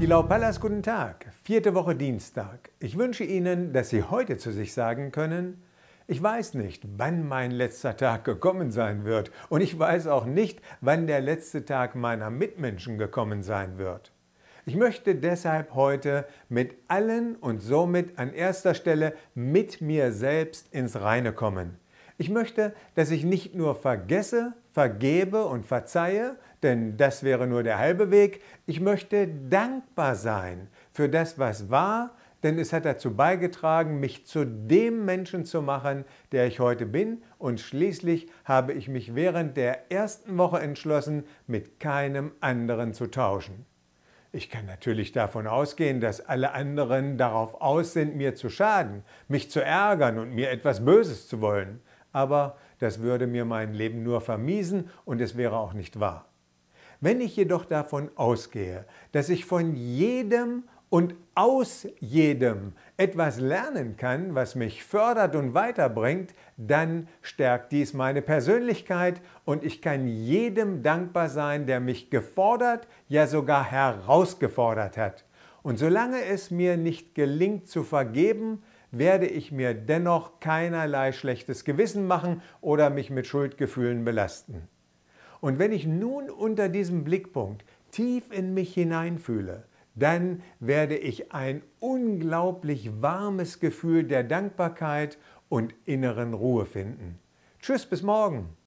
Die Laupallas, guten Tag. Vierte Woche Dienstag. Ich wünsche Ihnen, dass Sie heute zu sich sagen können, ich weiß nicht, wann mein letzter Tag gekommen sein wird und ich weiß auch nicht, wann der letzte Tag meiner Mitmenschen gekommen sein wird. Ich möchte deshalb heute mit allen und somit an erster Stelle mit mir selbst ins Reine kommen. Ich möchte, dass ich nicht nur vergesse, vergebe und verzeihe, denn das wäre nur der halbe Weg. Ich möchte dankbar sein für das, was war, denn es hat dazu beigetragen, mich zu dem Menschen zu machen, der ich heute bin. Und schließlich habe ich mich während der ersten Woche entschlossen, mit keinem anderen zu tauschen. Ich kann natürlich davon ausgehen, dass alle anderen darauf aus sind, mir zu schaden, mich zu ärgern und mir etwas Böses zu wollen. Aber das würde mir mein Leben nur vermiesen und es wäre auch nicht wahr. Wenn ich jedoch davon ausgehe, dass ich von jedem und aus jedem etwas lernen kann, was mich fördert und weiterbringt, dann stärkt dies meine Persönlichkeit und ich kann jedem dankbar sein, der mich gefordert, ja sogar herausgefordert hat. Und solange es mir nicht gelingt zu vergeben, werde ich mir dennoch keinerlei schlechtes Gewissen machen oder mich mit Schuldgefühlen belasten. Und wenn ich nun unter diesem Blickpunkt tief in mich hineinfühle, dann werde ich ein unglaublich warmes Gefühl der Dankbarkeit und inneren Ruhe finden. Tschüss, bis morgen.